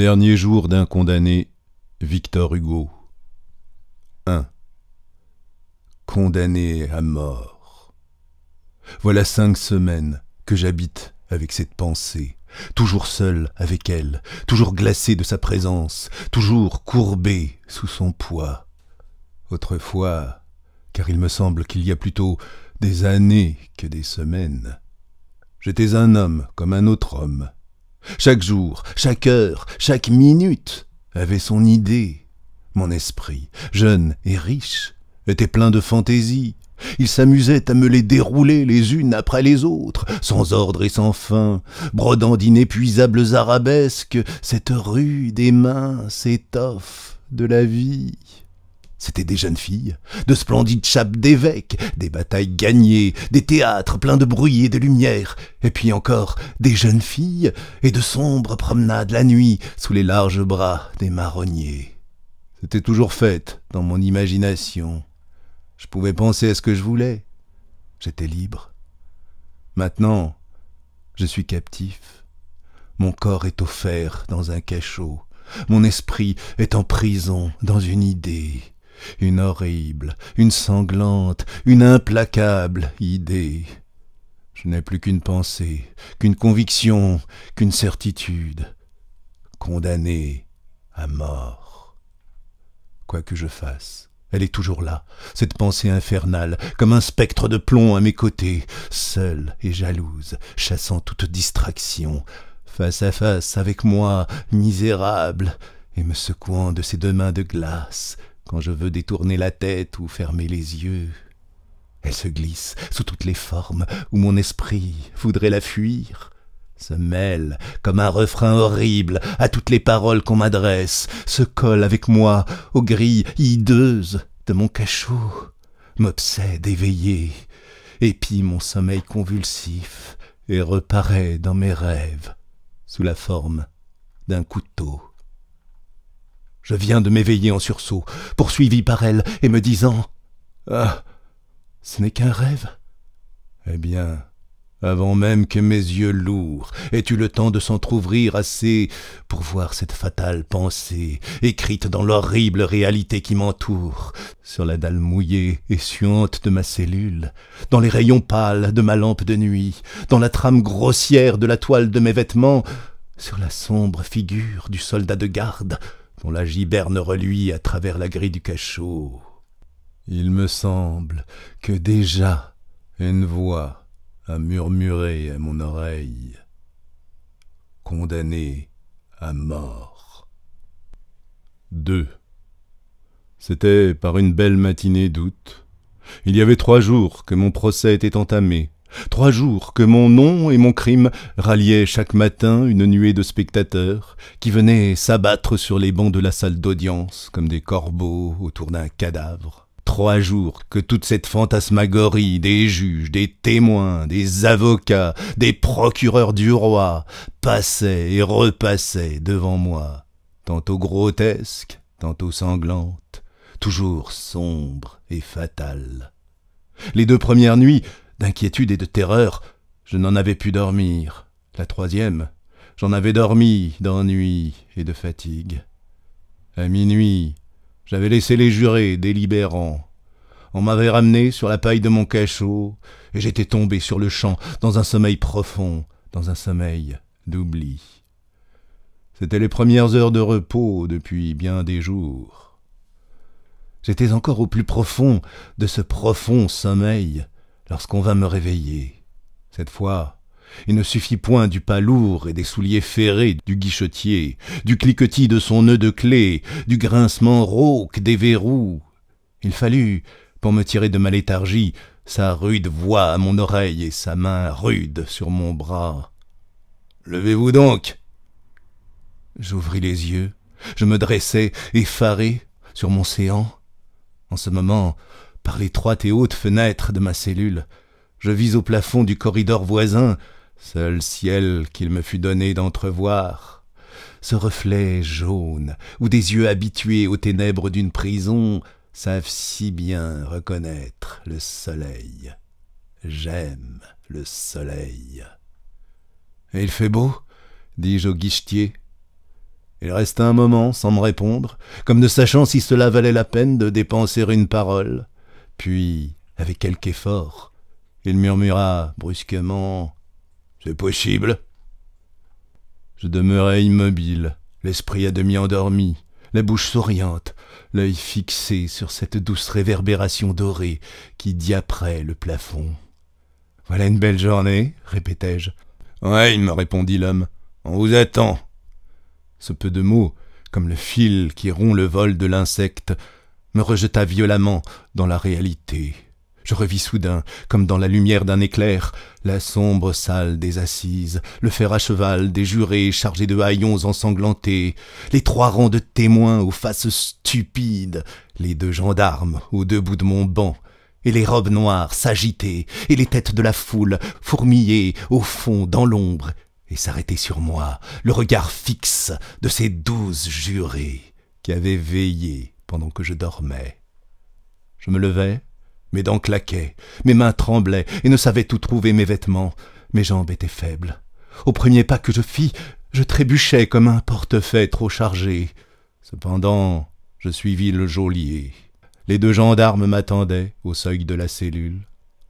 dernier jour d'un condamné, Victor Hugo. 1. Condamné à mort. Voilà cinq semaines que j'habite avec cette pensée, toujours seul avec elle, toujours glacé de sa présence, toujours courbé sous son poids. Autrefois, car il me semble qu'il y a plutôt des années que des semaines, j'étais un homme comme un autre homme, chaque jour, chaque heure, chaque minute avait son idée. Mon esprit, jeune et riche, était plein de fantaisies. Il s'amusait à me les dérouler les unes après les autres, sans ordre et sans fin, brodant d'inépuisables arabesques cette rude et mince étoffe de la vie. C'étaient des jeunes filles, de splendides chapes d'évêques, des batailles gagnées, des théâtres pleins de bruit et de lumière, et puis encore des jeunes filles et de sombres promenades la nuit sous les larges bras des marronniers. C'était toujours fait dans mon imagination. Je pouvais penser à ce que je voulais. J'étais libre. Maintenant, je suis captif. Mon corps est offert dans un cachot. Mon esprit est en prison dans une idée une horrible, une sanglante, une implacable idée. Je n'ai plus qu'une pensée, qu'une conviction, qu'une certitude. Condamnée à mort. Quoi que je fasse, elle est toujours là, cette pensée infernale, comme un spectre de plomb à mes côtés, seule et jalouse, chassant toute distraction, face à face avec moi, misérable, et me secouant de ses deux mains de glace, quand je veux détourner la tête ou fermer les yeux, elle se glisse sous toutes les formes où mon esprit voudrait la fuir, se mêle comme un refrain horrible à toutes les paroles qu'on m'adresse, se colle avec moi aux grilles hideuses de mon cachot, m'obsède éveillé, épie mon sommeil convulsif et reparaît dans mes rêves sous la forme d'un couteau. Je viens de m'éveiller en sursaut, poursuivi par elle, et me disant Ah, ce n'est qu'un rêve Eh bien, avant même que mes yeux lourds aient eu le temps de s'entr'ouvrir assez pour voir cette fatale pensée écrite dans l'horrible réalité qui m'entoure, sur la dalle mouillée et suante de ma cellule, dans les rayons pâles de ma lampe de nuit, dans la trame grossière de la toile de mes vêtements, sur la sombre figure du soldat de garde, dont la giberne reluit à travers la grille du cachot. Il me semble que déjà une voix a murmuré à mon oreille, condamné à mort. 2. C'était par une belle matinée d'août. Il y avait trois jours que mon procès était entamé, Trois jours que mon nom et mon crime ralliaient chaque matin une nuée de spectateurs qui venaient s'abattre sur les bancs de la salle d'audience comme des corbeaux autour d'un cadavre. Trois jours que toute cette fantasmagorie des juges, des témoins, des avocats, des procureurs du roi passait et repassait devant moi, tantôt grotesque, tantôt sanglante, toujours sombre et fatale. Les deux premières nuits, d'inquiétude et de terreur, je n'en avais pu dormir. La troisième, j'en avais dormi d'ennui et de fatigue. À minuit, j'avais laissé les jurés délibérants. On m'avait ramené sur la paille de mon cachot, et j'étais tombé sur le champ, dans un sommeil profond, dans un sommeil d'oubli. C'étaient les premières heures de repos depuis bien des jours. J'étais encore au plus profond de ce profond sommeil, lorsqu'on vint me réveiller. Cette fois, il ne suffit point du pas lourd et des souliers ferrés du guichetier, du cliquetis de son nœud de clé, du grincement rauque des verrous. Il fallut, pour me tirer de ma léthargie, sa rude voix à mon oreille et sa main rude sur mon bras. Levez-vous donc J'ouvris les yeux, je me dressai, effaré, sur mon séant. En ce moment, par l'étroite et haute fenêtre de ma cellule, je vis au plafond du corridor voisin, seul ciel qu'il me fût donné d'entrevoir. Ce reflet jaune, où des yeux habitués aux ténèbres d'une prison savent si bien reconnaître le soleil. J'aime le soleil. Et il fait beau dis-je au guichetier. Il resta un moment sans me répondre, comme ne sachant si cela valait la peine de dépenser une parole. Puis, avec quelque effort, il murmura brusquement C'est possible Je demeurai immobile, l'esprit à demi endormi, la bouche souriante, l'œil fixé sur cette douce réverbération dorée qui diaprait le plafond. Voilà une belle journée, répétai-je. Oui, me répondit l'homme, on vous attend. Ce peu de mots, comme le fil qui rompt le vol de l'insecte, me rejeta violemment dans la réalité. Je revis soudain, comme dans la lumière d'un éclair, la sombre salle des assises, le fer à cheval des jurés chargés de haillons ensanglantés, les trois rangs de témoins aux faces stupides, les deux gendarmes au debout de mon banc, et les robes noires s'agitaient, et les têtes de la foule fourmillées au fond dans l'ombre, et s'arrêtaient sur moi, le regard fixe de ces douze jurés qui avaient veillé pendant que je dormais. Je me levais, mes dents claquaient, mes mains tremblaient et ne savais où trouver mes vêtements. Mes jambes étaient faibles. Au premier pas que je fis, je trébuchais comme un portefeuille trop chargé. Cependant, je suivis le geôlier. Les deux gendarmes m'attendaient au seuil de la cellule.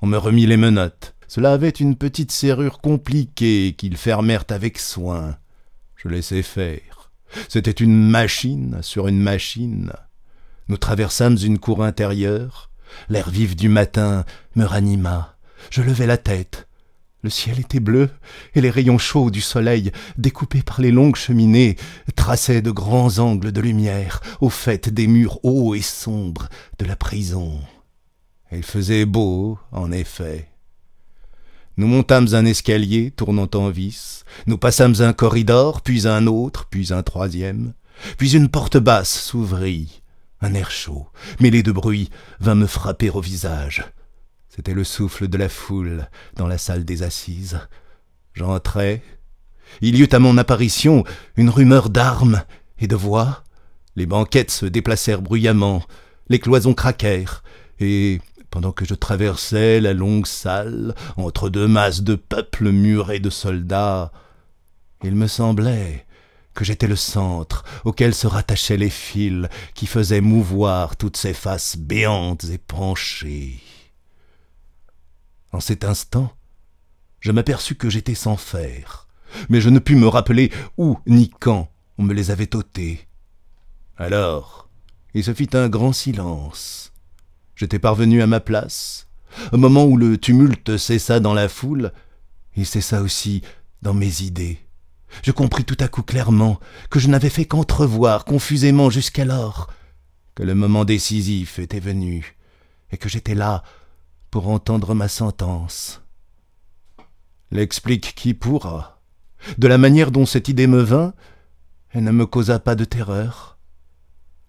On me remit les menottes. Cela avait une petite serrure compliquée qu'ils fermèrent avec soin. Je laissai faire. C'était une machine sur une machine. Nous traversâmes une cour intérieure. L'air vif du matin me ranima. Je levai la tête. Le ciel était bleu, et les rayons chauds du soleil, découpés par les longues cheminées, traçaient de grands angles de lumière au fait des murs hauts et sombres de la prison. Il faisait beau, en effet. Nous montâmes un escalier tournant en vis, nous passâmes un corridor, puis un autre, puis un troisième, puis une porte basse s'ouvrit. Un air chaud, mêlé de bruit, vint me frapper au visage. C'était le souffle de la foule dans la salle des assises. J'entrai. Il y eut à mon apparition une rumeur d'armes et de voix. Les banquettes se déplacèrent bruyamment, les cloisons craquèrent, et, pendant que je traversais la longue salle, entre deux masses de peuple murés de soldats, il me semblait que j'étais le centre auquel se rattachaient les fils qui faisaient mouvoir toutes ces faces béantes et penchées. En cet instant, je m'aperçus que j'étais sans fer, mais je ne pus me rappeler où ni quand on me les avait ôtés. Alors, il se fit un grand silence. J'étais parvenu à ma place. Au moment où le tumulte cessa dans la foule, il cessa aussi dans mes idées. Je compris tout à coup clairement que je n'avais fait qu'entrevoir confusément jusqu'alors que le moment décisif était venu et que j'étais là pour entendre ma sentence. L'explique qui pourra. De la manière dont cette idée me vint, elle ne me causa pas de terreur.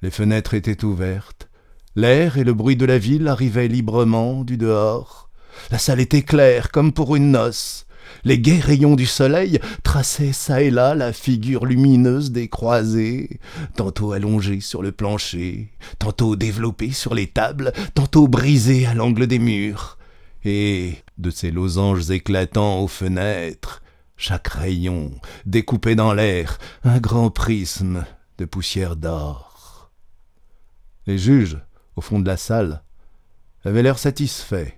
Les fenêtres étaient ouvertes, l'air et le bruit de la ville arrivaient librement du dehors. La salle était claire comme pour une noce. Les gais rayons du soleil traçaient çà et là la figure lumineuse des croisés, tantôt allongés sur le plancher, tantôt développée sur les tables, tantôt brisées à l'angle des murs. Et, de ces losanges éclatants aux fenêtres, chaque rayon découpait dans l'air, un grand prisme de poussière d'or. Les juges, au fond de la salle, avaient l'air satisfaits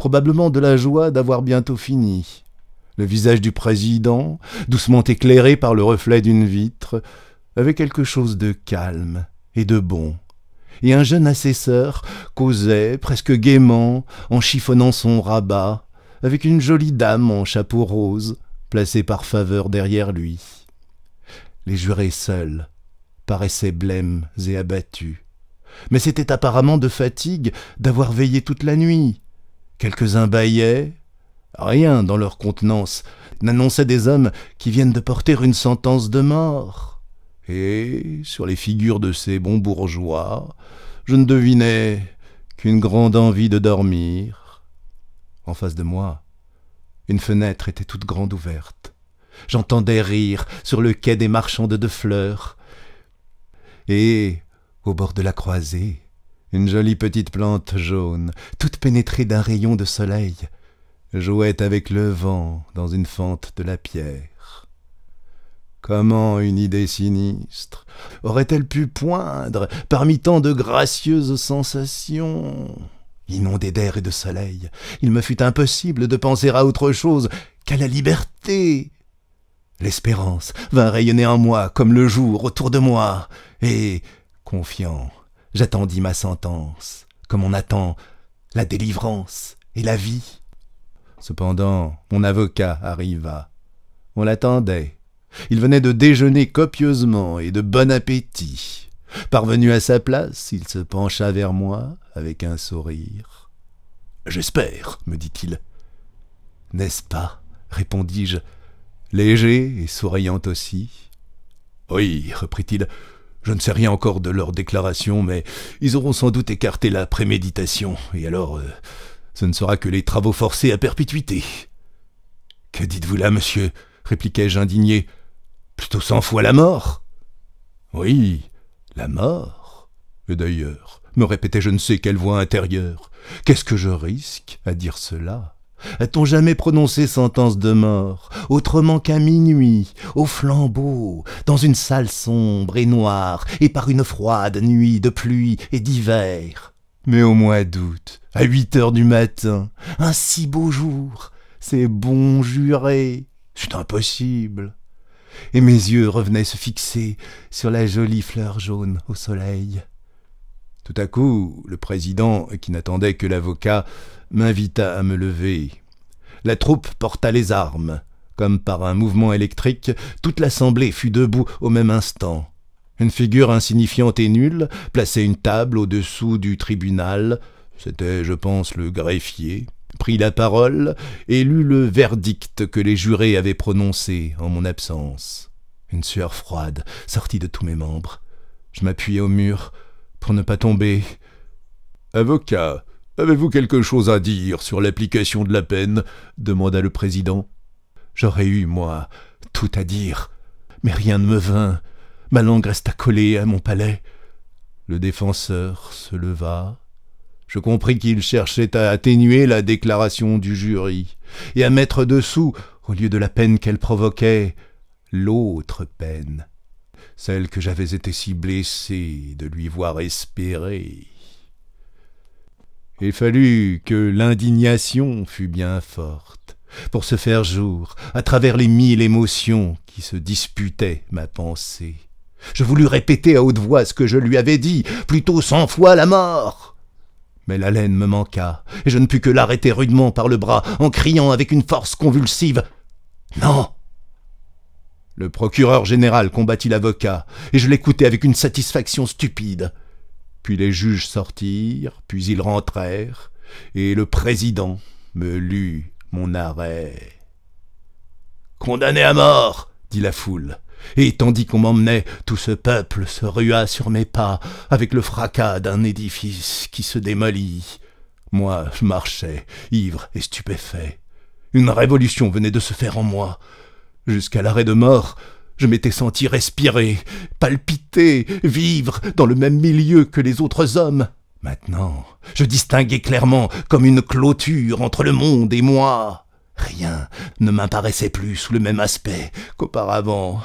probablement de la joie d'avoir bientôt fini. Le visage du président, doucement éclairé par le reflet d'une vitre, avait quelque chose de calme et de bon, et un jeune assesseur causait presque gaiement en chiffonnant son rabat avec une jolie dame en chapeau rose placée par faveur derrière lui. Les jurés seuls paraissaient blêmes et abattus, mais c'était apparemment de fatigue d'avoir veillé toute la nuit Quelques-uns bâillaient. Rien dans leur contenance n'annonçait des hommes qui viennent de porter une sentence de mort. Et sur les figures de ces bons bourgeois, je ne devinais qu'une grande envie de dormir. En face de moi, une fenêtre était toute grande ouverte. J'entendais rire sur le quai des marchandes de fleurs. Et, au bord de la croisée, une jolie petite plante jaune, toute pénétrée d'un rayon de soleil, jouait avec le vent dans une fente de la pierre. Comment une idée sinistre aurait-elle pu poindre parmi tant de gracieuses sensations Inondée d'air et de soleil, il me fut impossible de penser à autre chose qu'à la liberté. L'espérance vint rayonner en moi comme le jour autour de moi, et, confiant, J'attendis ma sentence, comme on attend la délivrance et la vie. Cependant, mon avocat arriva. On l'attendait. Il venait de déjeuner copieusement et de bon appétit. Parvenu à sa place, il se pencha vers moi avec un sourire. J'espère, me dit-il. N'est-ce pas répondis-je, léger et souriant aussi. Oui, reprit-il, je ne sais rien encore de leur déclaration, mais ils auront sans doute écarté la préméditation, et alors euh, ce ne sera que les travaux forcés à perpétuité. Que dites-vous là, monsieur répliquai-je indigné. Plutôt cent fois la mort. Oui, la mort. Et d'ailleurs, me répétait je ne sais quelle voix intérieure, qu'est-ce que je risque à dire cela a-t-on jamais prononcé sentence de mort, autrement qu'à minuit, au flambeau, dans une salle sombre et noire, et par une froide nuit de pluie et d'hiver Mais au mois d'août, à huit heures du matin, un si beau jour, c'est bon juré, c'est impossible. Et mes yeux revenaient se fixer sur la jolie fleur jaune au soleil. Tout à coup, le président, qui n'attendait que l'avocat, m'invita à me lever. La troupe porta les armes. Comme par un mouvement électrique, toute l'assemblée fut debout au même instant. Une figure insignifiante et nulle plaçait une table au-dessous du tribunal, c'était, je pense, le greffier, prit la parole et lut le verdict que les jurés avaient prononcé en mon absence. Une sueur froide sortit de tous mes membres. Je m'appuyai au mur pour ne pas tomber. Avocat, Avez-vous quelque chose à dire sur l'application de la peine demanda le président. J'aurais eu, moi, tout à dire, mais rien ne me vint. Ma langue resta collée à mon palais. Le défenseur se leva. Je compris qu'il cherchait à atténuer la déclaration du jury et à mettre dessous, au lieu de la peine qu'elle provoquait, l'autre peine, celle que j'avais été si blessé de lui voir espérer. Il fallut que l'indignation fût bien forte pour se faire jour à travers les mille émotions qui se disputaient ma pensée. Je voulus répéter à haute voix ce que je lui avais dit, plutôt cent fois la mort. Mais l'haleine me manqua, et je ne pus que l'arrêter rudement par le bras, en criant avec une force convulsive. Non. Le procureur général combattit l'avocat, et je l'écoutais avec une satisfaction stupide. Puis les juges sortirent, puis ils rentrèrent, et le président me lut mon arrêt. Condamné à mort, dit la foule. Et tandis qu'on m'emmenait, tout ce peuple se rua sur mes pas, avec le fracas d'un édifice qui se démolit. Moi, je marchais, ivre et stupéfait. Une révolution venait de se faire en moi. Jusqu'à l'arrêt de mort, je m'étais senti respirer, palpiter, vivre dans le même milieu que les autres hommes. Maintenant, je distinguais clairement comme une clôture entre le monde et moi. Rien ne m'apparaissait plus sous le même aspect qu'auparavant.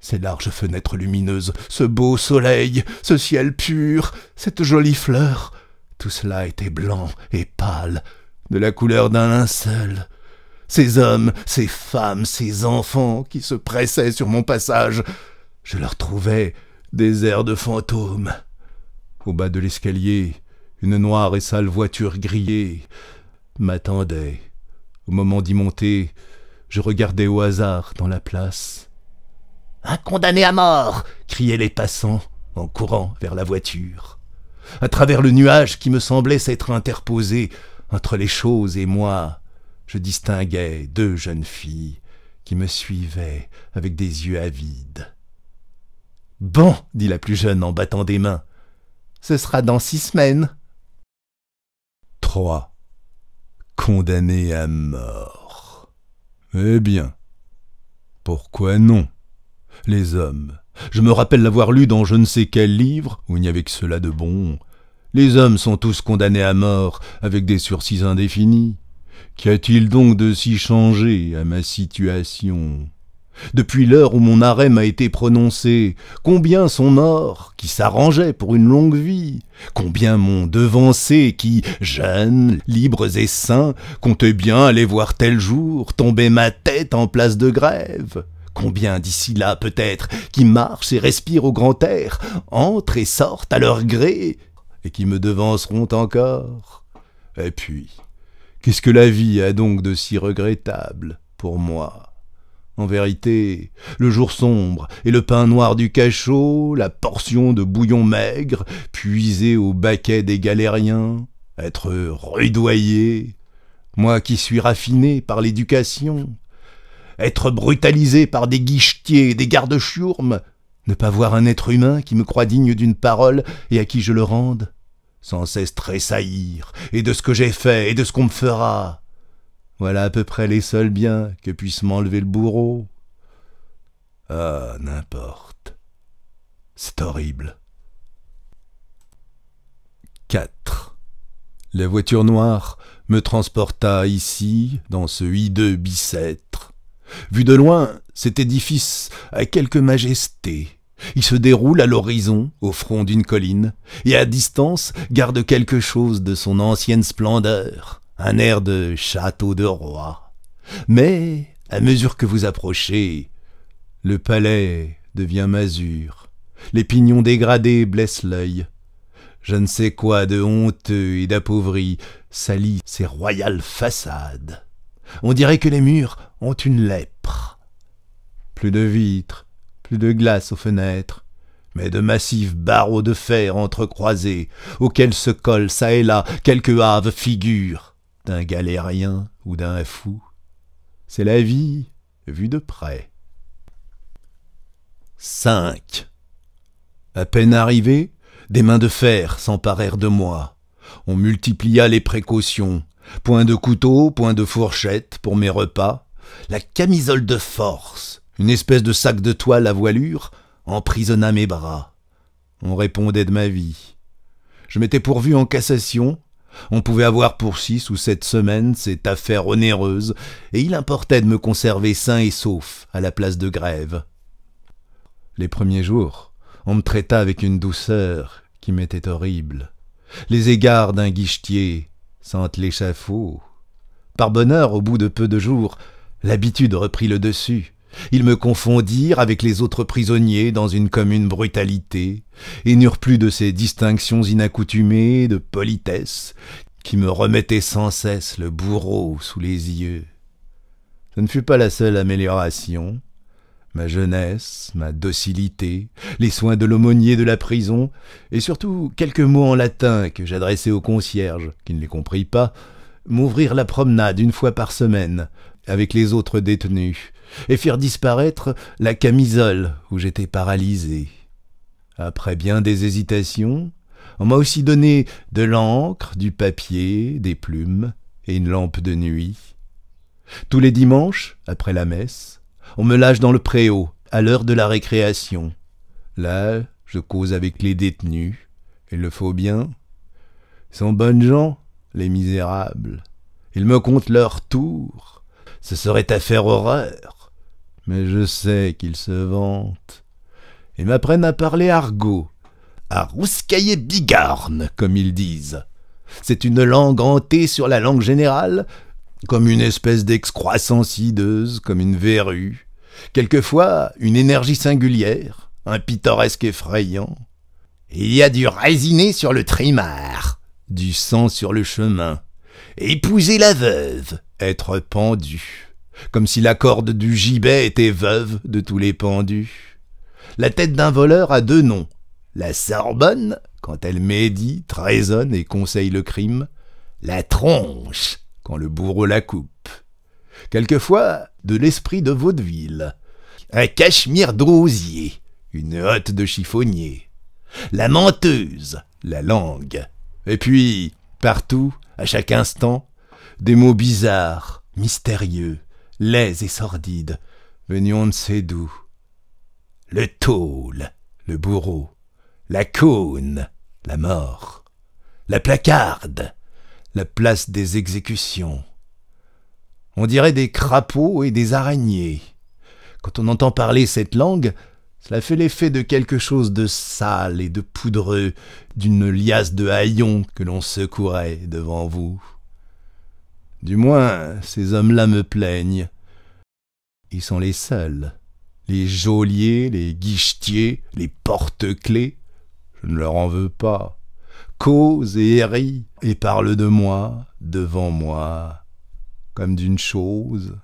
Ces larges fenêtres lumineuses, ce beau soleil, ce ciel pur, cette jolie fleur, tout cela était blanc et pâle, de la couleur d'un linceul, ces hommes, ces femmes, ces enfants qui se pressaient sur mon passage. Je leur trouvais des airs de fantômes. Au bas de l'escalier, une noire et sale voiture grillée m'attendait. Au moment d'y monter, je regardais au hasard dans la place. Un condamné à mort criaient les passants en courant vers la voiture. À travers le nuage qui me semblait s'être interposé entre les choses et moi, je distinguais deux jeunes filles qui me suivaient avec des yeux avides. « Bon » dit la plus jeune en battant des mains, « ce sera dans six semaines. » 3. Condamnés à mort. Eh bien, pourquoi non Les hommes. Je me rappelle l'avoir lu dans je ne sais quel livre, où il n'y avait que cela de bon. Les hommes sont tous condamnés à mort, avec des sursis indéfinis. Qu'y a-t-il donc de si changé à ma situation depuis l'heure où mon arrêt m'a été prononcé, combien son or, qui s'arrangeait pour une longue vie, combien mon devancé, qui, jeunes, libres et sains, comptait bien aller voir tel jour, tomber ma tête en place de grève, combien d'ici là peut-être, qui marchent et respirent au grand air, entrent et sortent à leur gré, et qui me devanceront encore. Et puis, Qu'est-ce que la vie a donc de si regrettable pour moi En vérité, le jour sombre et le pain noir du cachot, la portion de bouillon maigre, puisée au baquet des galériens, être rudoyé, moi qui suis raffiné par l'éducation, être brutalisé par des guichetiers et des gardes chiourmes ne pas voir un être humain qui me croit digne d'une parole et à qui je le rende, sans cesse tressaillir, et de ce que j'ai fait, et de ce qu'on me fera. Voilà à peu près les seuls biens que puisse m'enlever le bourreau. Ah, n'importe. C'est horrible. 4. La voiture noire me transporta ici, dans ce hideux bicêtre. Vu de loin, cet édifice a quelque majesté, il se déroule à l'horizon, au front d'une colline, et à distance garde quelque chose de son ancienne splendeur, un air de château de roi. Mais, à mesure que vous approchez, le palais devient masure, les pignons dégradés blessent l'œil. Je ne sais quoi de honteux et d'appauvri salit ses royales façades. On dirait que les murs ont une lèpre. Plus de vitres, plus de glace aux fenêtres, mais de massifs barreaux de fer entrecroisés, auxquels se collent çà et là quelque hâve figure d'un galérien ou d'un fou. C'est la vie vue de près. 5. À peine arrivé, des mains de fer s'emparèrent de moi. On multiplia les précautions. Point de couteau, point de fourchette pour mes repas. La camisole de force, une espèce de sac de toile à voilure, emprisonna mes bras. On répondait de ma vie. Je m'étais pourvu en cassation. On pouvait avoir pour six ou sept semaines cette affaire onéreuse, et il importait de me conserver sain et sauf à la place de grève. Les premiers jours, on me traita avec une douceur qui m'était horrible. Les égards d'un guichetier sentent l'échafaud. Par bonheur, au bout de peu de jours, l'habitude reprit le dessus. Ils me confondirent avec les autres prisonniers dans une commune brutalité, et n'eurent plus de ces distinctions inaccoutumées de politesse qui me remettaient sans cesse le bourreau sous les yeux. Ce ne fut pas la seule amélioration. Ma jeunesse, ma docilité, les soins de l'aumônier de la prison, et surtout quelques mots en latin que j'adressais au concierge, qui ne les comprit pas, m'ouvrirent la promenade une fois par semaine, avec les autres détenus, et firent disparaître la camisole où j'étais paralysé. Après bien des hésitations, on m'a aussi donné de l'encre, du papier, des plumes et une lampe de nuit. Tous les dimanches, après la messe, on me lâche dans le préau, à l'heure de la récréation. Là, je cause avec les détenus, il le faut bien. Sans sont bonnes gens, les misérables. Ils me comptent leur tour ce serait à faire horreur. Mais je sais qu'ils se vantent, et m'apprennent à parler argot, à rouscailler bigarne, comme ils disent. C'est une langue hantée sur la langue générale, comme une espèce d'excroissance hideuse, comme une verrue, quelquefois une énergie singulière, un pittoresque effrayant. Il y a du raisiné sur le trimard, du sang sur le chemin, épouser la veuve, être pendu, comme si la corde du gibet était veuve de tous les pendus. La tête d'un voleur a deux noms. La Sorbonne, quand elle médite, raisonne et conseille le crime. La tronche, quand le bourreau la coupe. Quelquefois, de l'esprit de vaudeville. Un cachemire d'osier, une hotte de chiffonnier. La menteuse, la langue. Et puis, partout, à chaque instant, des mots bizarres, mystérieux, laids et sordides, venus on ne sait d'où. Le tôle, le bourreau, la cône, la mort, la placarde, la place des exécutions. On dirait des crapauds et des araignées. Quand on entend parler cette langue, cela fait l'effet de quelque chose de sale et de poudreux, d'une liasse de haillons que l'on secourait devant vous. Du moins, ces hommes-là me plaignent. Ils sont les seuls. Les geôliers, les guichetiers, les porte-clés. Je ne leur en veux pas. Cause et rient, et parlent de moi, devant moi, comme d'une chose,